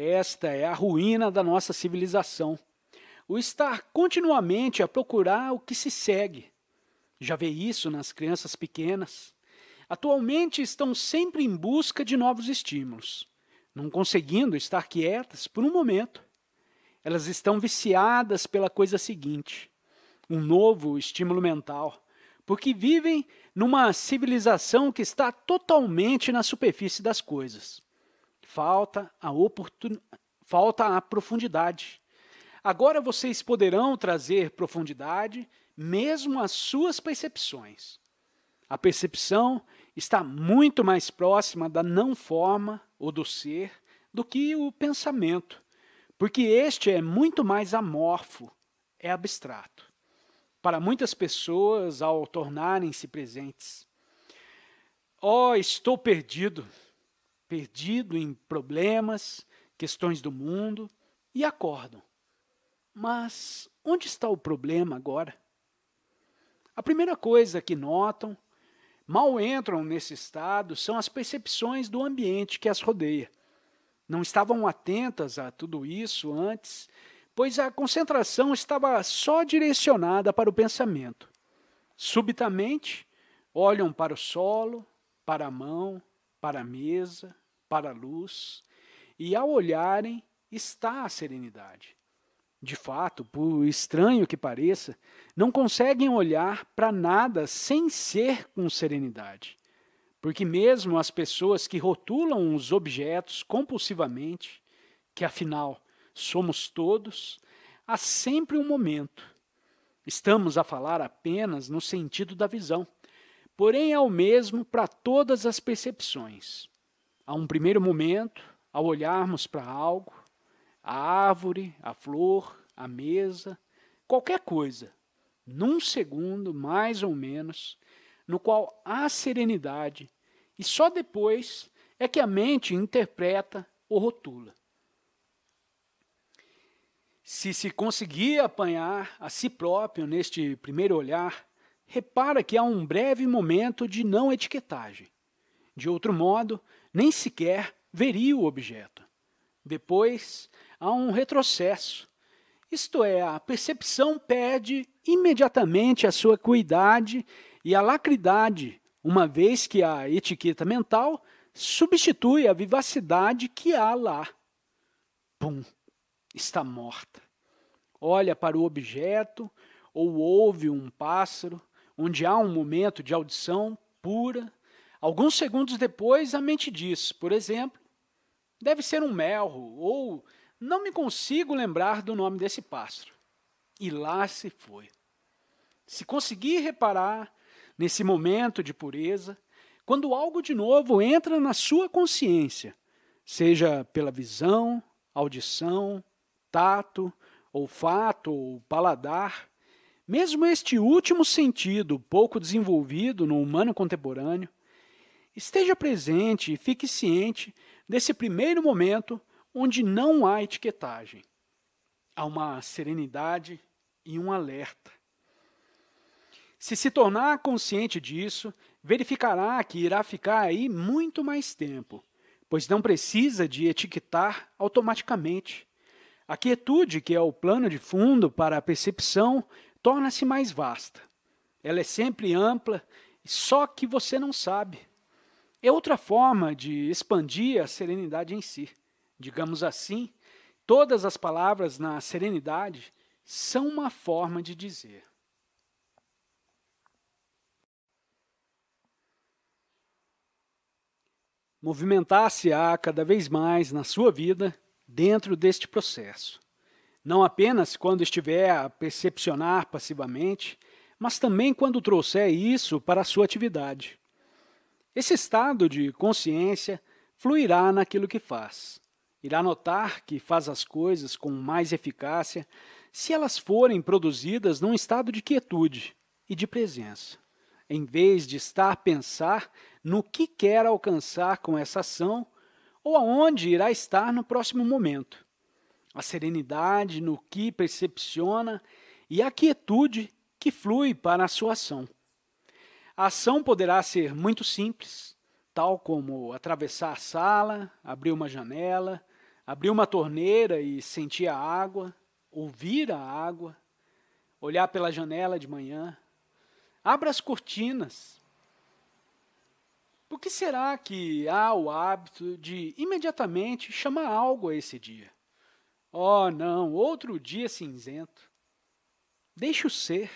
Esta é a ruína da nossa civilização. O estar continuamente a procurar o que se segue. Já vê isso nas crianças pequenas. Atualmente estão sempre em busca de novos estímulos, não conseguindo estar quietas por um momento. Elas estão viciadas pela coisa seguinte, um novo estímulo mental, porque vivem numa civilização que está totalmente na superfície das coisas falta a oportun... falta a profundidade. Agora vocês poderão trazer profundidade mesmo às suas percepções. A percepção está muito mais próxima da não forma ou do ser do que o pensamento, porque este é muito mais amorfo, é abstrato. Para muitas pessoas, ao tornarem-se presentes, oh, estou perdido, perdido em problemas, questões do mundo, e acordam. Mas onde está o problema agora? A primeira coisa que notam, mal entram nesse estado, são as percepções do ambiente que as rodeia. Não estavam atentas a tudo isso antes, pois a concentração estava só direcionada para o pensamento. Subitamente, olham para o solo, para a mão, para a mesa, para a luz, e ao olharem está a serenidade. De fato, por estranho que pareça, não conseguem olhar para nada sem ser com serenidade. Porque, mesmo as pessoas que rotulam os objetos compulsivamente, que afinal somos todos, há sempre um momento. Estamos a falar apenas no sentido da visão porém é o mesmo para todas as percepções. Há um primeiro momento, ao olharmos para algo, a árvore, a flor, a mesa, qualquer coisa, num segundo, mais ou menos, no qual há serenidade, e só depois é que a mente interpreta ou rotula. Se se conseguir apanhar a si próprio neste primeiro olhar, repara que há um breve momento de não etiquetagem. De outro modo, nem sequer veria o objeto. Depois, há um retrocesso. Isto é, a percepção perde imediatamente a sua cuidade e a lacridade, uma vez que a etiqueta mental substitui a vivacidade que há lá. Pum! Está morta. Olha para o objeto ou ouve um pássaro onde há um momento de audição pura. Alguns segundos depois, a mente diz, por exemplo, deve ser um melro, ou não me consigo lembrar do nome desse pássaro. E lá se foi. Se conseguir reparar nesse momento de pureza, quando algo de novo entra na sua consciência, seja pela visão, audição, tato, olfato ou paladar, mesmo este último sentido, pouco desenvolvido no humano contemporâneo, esteja presente e fique ciente desse primeiro momento onde não há etiquetagem. Há uma serenidade e um alerta. Se se tornar consciente disso, verificará que irá ficar aí muito mais tempo, pois não precisa de etiquetar automaticamente. A quietude, que é o plano de fundo para a percepção, torna-se mais vasta. Ela é sempre ampla, só que você não sabe. É outra forma de expandir a serenidade em si. Digamos assim, todas as palavras na serenidade são uma forma de dizer. Movimentar-se-á cada vez mais na sua vida dentro deste processo não apenas quando estiver a percepcionar passivamente, mas também quando trouxer isso para a sua atividade. Esse estado de consciência fluirá naquilo que faz. Irá notar que faz as coisas com mais eficácia se elas forem produzidas num estado de quietude e de presença, em vez de estar a pensar no que quer alcançar com essa ação ou aonde irá estar no próximo momento a serenidade no que percepciona e a quietude que flui para a sua ação. A ação poderá ser muito simples, tal como atravessar a sala, abrir uma janela, abrir uma torneira e sentir a água, ouvir a água, olhar pela janela de manhã. Abra as cortinas. Por que será que há o hábito de imediatamente chamar algo a esse dia? Oh, não, outro dia cinzento. Deixe-o ser.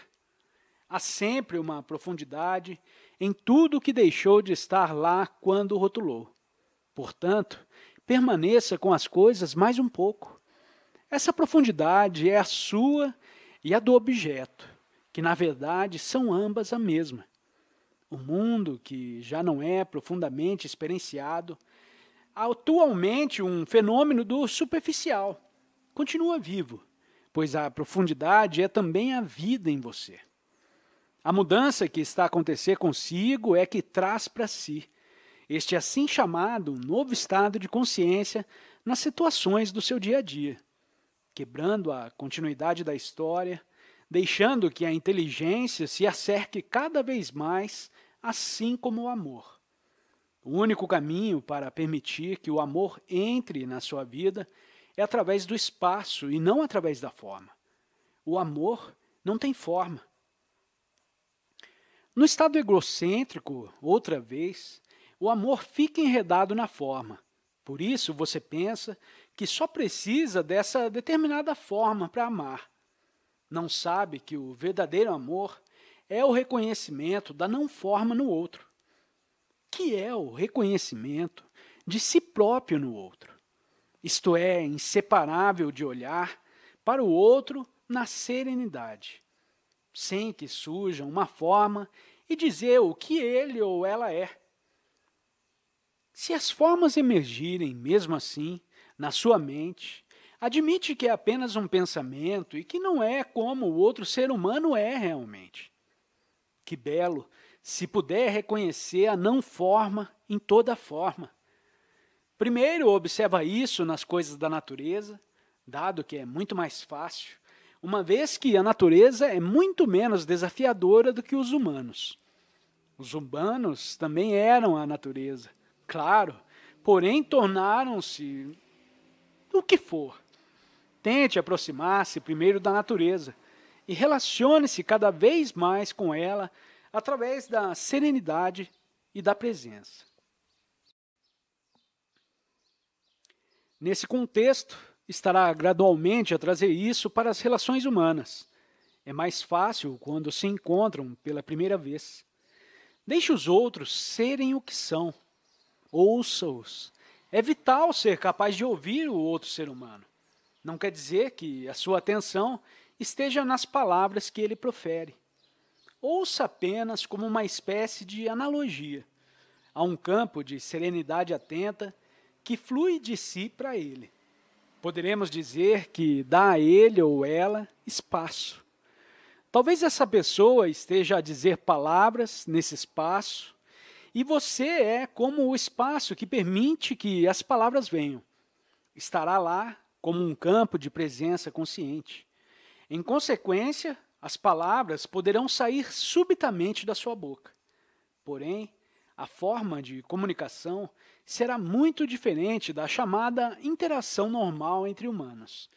Há sempre uma profundidade em tudo que deixou de estar lá quando rotulou. Portanto, permaneça com as coisas mais um pouco. Essa profundidade é a sua e a do objeto, que na verdade são ambas a mesma. O mundo, que já não é profundamente experienciado, atualmente um fenômeno do superficial, continua vivo, pois a profundidade é também a vida em você. A mudança que está a acontecer consigo é que traz para si este assim chamado novo estado de consciência nas situações do seu dia a dia, quebrando a continuidade da história, deixando que a inteligência se acerque cada vez mais, assim como o amor. O único caminho para permitir que o amor entre na sua vida é através do espaço e não através da forma. O amor não tem forma. No estado egocêntrico, outra vez, o amor fica enredado na forma. Por isso você pensa que só precisa dessa determinada forma para amar. Não sabe que o verdadeiro amor é o reconhecimento da não forma no outro, que é o reconhecimento de si próprio no outro isto é, inseparável de olhar para o outro na serenidade, sem que surja uma forma e dizer o que ele ou ela é. Se as formas emergirem mesmo assim na sua mente, admite que é apenas um pensamento e que não é como o outro ser humano é realmente. Que belo se puder reconhecer a não forma em toda forma. Primeiro, observa isso nas coisas da natureza, dado que é muito mais fácil, uma vez que a natureza é muito menos desafiadora do que os humanos. Os humanos também eram a natureza, claro, porém tornaram-se o que for. Tente aproximar-se primeiro da natureza e relacione-se cada vez mais com ela através da serenidade e da presença. Nesse contexto, estará gradualmente a trazer isso para as relações humanas. É mais fácil quando se encontram pela primeira vez. Deixe os outros serem o que são. Ouça-os. É vital ser capaz de ouvir o outro ser humano. Não quer dizer que a sua atenção esteja nas palavras que ele profere. Ouça apenas como uma espécie de analogia a um campo de serenidade atenta que flui de si para ele. Poderemos dizer que dá a ele ou ela espaço. Talvez essa pessoa esteja a dizer palavras nesse espaço e você é como o espaço que permite que as palavras venham. Estará lá como um campo de presença consciente. Em consequência, as palavras poderão sair subitamente da sua boca. Porém, a forma de comunicação será muito diferente da chamada interação normal entre humanos,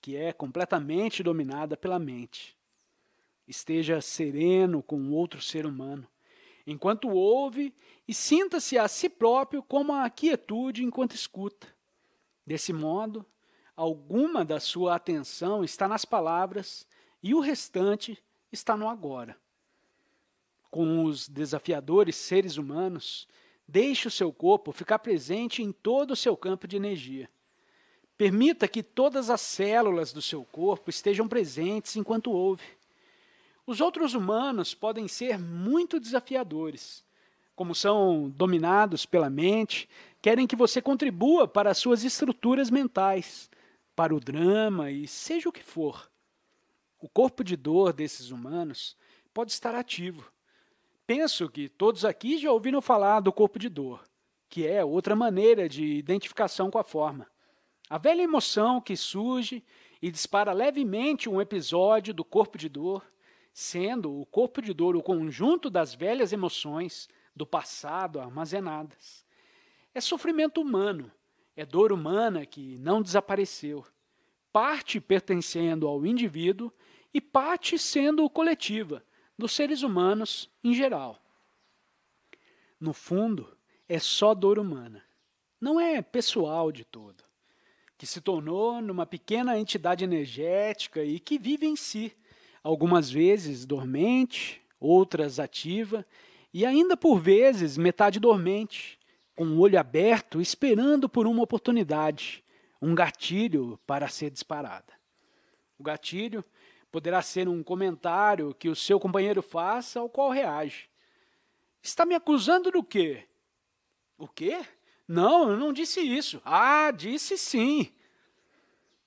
que é completamente dominada pela mente. Esteja sereno com outro ser humano, enquanto ouve e sinta-se a si próprio como a quietude enquanto escuta. Desse modo, alguma da sua atenção está nas palavras e o restante está no agora. Com os desafiadores seres humanos, Deixe o seu corpo ficar presente em todo o seu campo de energia. Permita que todas as células do seu corpo estejam presentes enquanto ouve. Os outros humanos podem ser muito desafiadores. Como são dominados pela mente, querem que você contribua para as suas estruturas mentais, para o drama e seja o que for. O corpo de dor desses humanos pode estar ativo, Penso que todos aqui já ouviram falar do corpo de dor, que é outra maneira de identificação com a forma. A velha emoção que surge e dispara levemente um episódio do corpo de dor, sendo o corpo de dor o conjunto das velhas emoções do passado armazenadas. É sofrimento humano, é dor humana que não desapareceu, parte pertencendo ao indivíduo e parte sendo coletiva dos seres humanos em geral. No fundo, é só dor humana. Não é pessoal de todo, que se tornou numa pequena entidade energética e que vive em si, algumas vezes dormente, outras ativa e ainda por vezes metade dormente, com o olho aberto, esperando por uma oportunidade, um gatilho para ser disparada. O gatilho Poderá ser um comentário que o seu companheiro faça ao qual reage. Está me acusando do quê? O quê? Não, eu não disse isso. Ah, disse sim.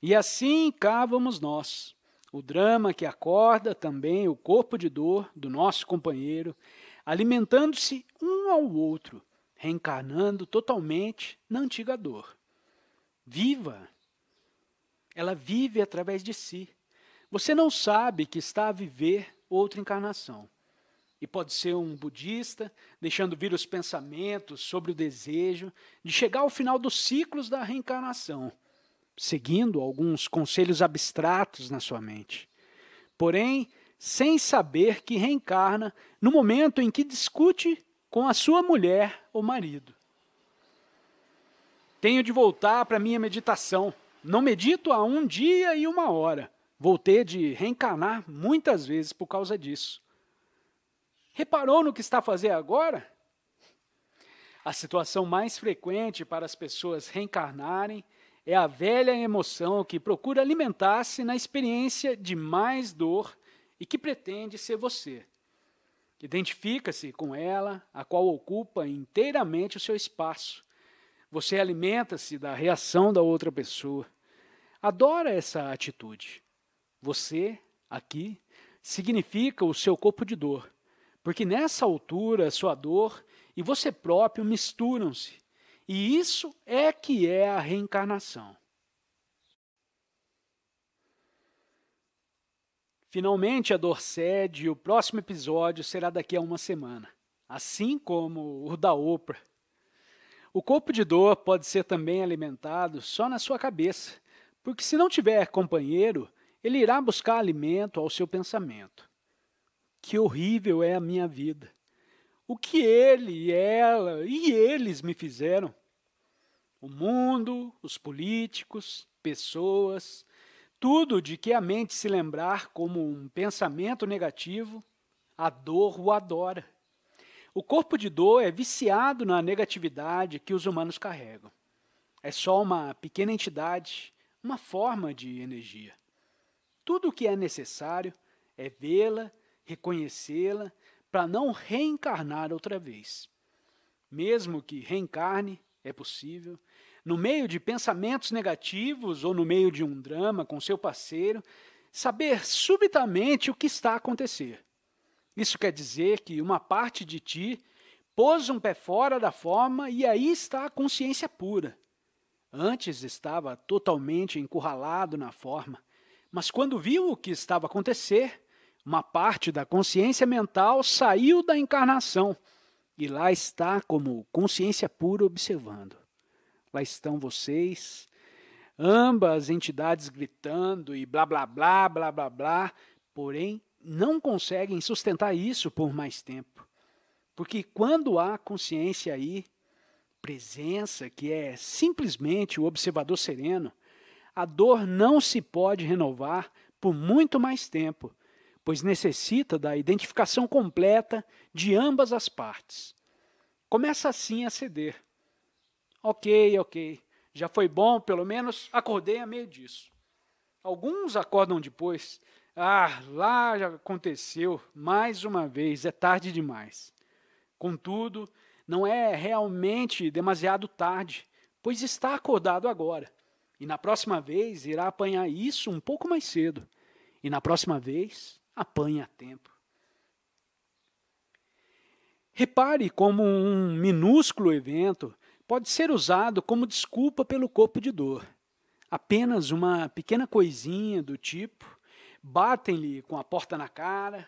E assim cá vamos nós. O drama que acorda também o corpo de dor do nosso companheiro, alimentando-se um ao outro, reencarnando totalmente na antiga dor. Viva! Ela vive através de si. Você não sabe que está a viver outra encarnação. E pode ser um budista, deixando vir os pensamentos sobre o desejo de chegar ao final dos ciclos da reencarnação, seguindo alguns conselhos abstratos na sua mente. Porém, sem saber que reencarna no momento em que discute com a sua mulher ou marido. Tenho de voltar para minha meditação. Não medito há um dia e uma hora. Vou ter de reencarnar muitas vezes por causa disso. Reparou no que está a fazer agora? A situação mais frequente para as pessoas reencarnarem é a velha emoção que procura alimentar-se na experiência de mais dor e que pretende ser você. Identifica-se com ela, a qual ocupa inteiramente o seu espaço. Você alimenta-se da reação da outra pessoa. Adora essa atitude você aqui significa o seu corpo de dor, porque nessa altura sua dor e você próprio misturam-se, e isso é que é a reencarnação. Finalmente, a dor cede e o próximo episódio será daqui a uma semana, assim como o da Oprah. O corpo de dor pode ser também alimentado só na sua cabeça, porque se não tiver companheiro, ele irá buscar alimento ao seu pensamento. Que horrível é a minha vida. O que ele, ela e eles me fizeram? O mundo, os políticos, pessoas, tudo de que a mente se lembrar como um pensamento negativo, a dor o adora. O corpo de dor é viciado na negatividade que os humanos carregam. É só uma pequena entidade, uma forma de energia. Tudo o que é necessário é vê-la, reconhecê-la, para não reencarnar outra vez. Mesmo que reencarne, é possível, no meio de pensamentos negativos ou no meio de um drama com seu parceiro, saber subitamente o que está a acontecer. Isso quer dizer que uma parte de ti pôs um pé fora da forma e aí está a consciência pura. Antes estava totalmente encurralado na forma. Mas quando viu o que estava a acontecer, uma parte da consciência mental saiu da encarnação e lá está como consciência pura observando. Lá estão vocês, ambas entidades gritando e blá blá blá blá blá blá, porém não conseguem sustentar isso por mais tempo. Porque quando há consciência aí, presença que é simplesmente o observador sereno, a dor não se pode renovar por muito mais tempo, pois necessita da identificação completa de ambas as partes. Começa assim a ceder. Ok, ok, já foi bom, pelo menos acordei a meio disso. Alguns acordam depois. Ah, lá já aconteceu, mais uma vez, é tarde demais. Contudo, não é realmente demasiado tarde, pois está acordado agora. E na próxima vez irá apanhar isso um pouco mais cedo. E na próxima vez apanha a tempo. Repare como um minúsculo evento pode ser usado como desculpa pelo corpo de dor. Apenas uma pequena coisinha do tipo, batem-lhe com a porta na cara,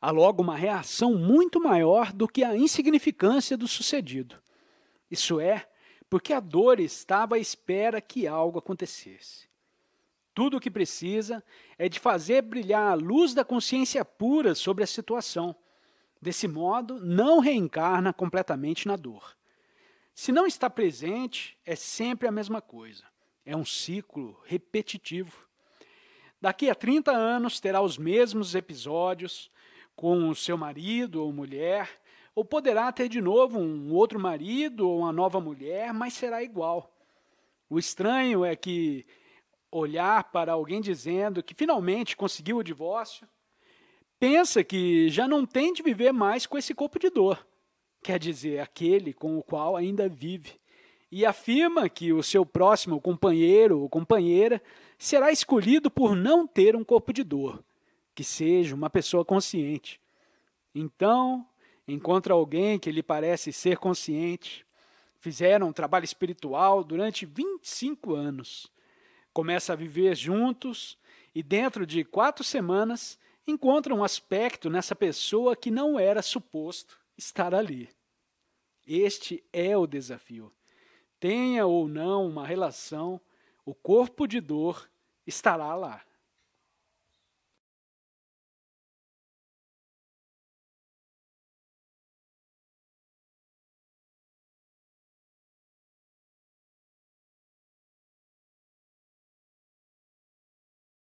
há logo uma reação muito maior do que a insignificância do sucedido. Isso é, porque a dor estava à espera que algo acontecesse. Tudo o que precisa é de fazer brilhar a luz da consciência pura sobre a situação. Desse modo, não reencarna completamente na dor. Se não está presente, é sempre a mesma coisa. É um ciclo repetitivo. Daqui a 30 anos terá os mesmos episódios com o seu marido ou mulher, ou poderá ter de novo um outro marido ou uma nova mulher, mas será igual. O estranho é que olhar para alguém dizendo que finalmente conseguiu o divórcio, pensa que já não tem de viver mais com esse corpo de dor, quer dizer, aquele com o qual ainda vive, e afirma que o seu próximo companheiro ou companheira será escolhido por não ter um corpo de dor, que seja uma pessoa consciente. Então, encontra alguém que lhe parece ser consciente. Fizeram um trabalho espiritual durante 25 anos. Começa a viver juntos e, dentro de quatro semanas, encontra um aspecto nessa pessoa que não era suposto estar ali. Este é o desafio. Tenha ou não uma relação, o corpo de dor estará lá.